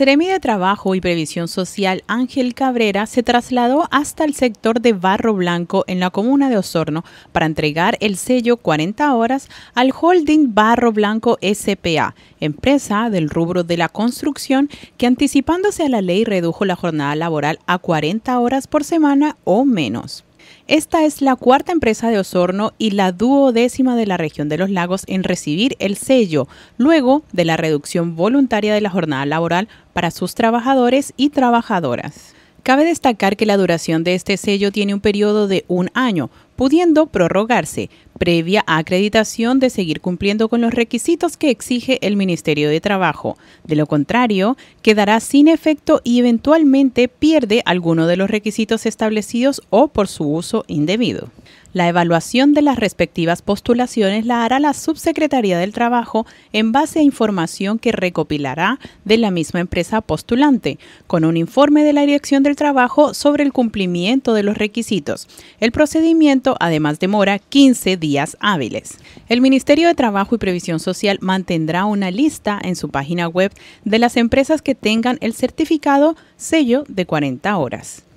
Jeremy de Trabajo y Previsión Social Ángel Cabrera se trasladó hasta el sector de Barro Blanco en la comuna de Osorno para entregar el sello 40 horas al holding Barro Blanco SPA, empresa del rubro de la construcción que anticipándose a la ley redujo la jornada laboral a 40 horas por semana o menos. Esta es la cuarta empresa de Osorno y la duodécima de la región de los lagos en recibir el sello, luego de la reducción voluntaria de la jornada laboral para sus trabajadores y trabajadoras. Cabe destacar que la duración de este sello tiene un periodo de un año, pudiendo prorrogarse previa acreditación de seguir cumpliendo con los requisitos que exige el Ministerio de Trabajo. De lo contrario, quedará sin efecto y eventualmente pierde alguno de los requisitos establecidos o por su uso indebido. La evaluación de las respectivas postulaciones la hará la Subsecretaría del Trabajo en base a información que recopilará de la misma empresa postulante, con un informe de la Dirección del Trabajo sobre el cumplimiento de los requisitos. El procedimiento además demora 15 días hábiles. El Ministerio de Trabajo y Previsión Social mantendrá una lista en su página web de las empresas que tengan el certificado sello de 40 horas.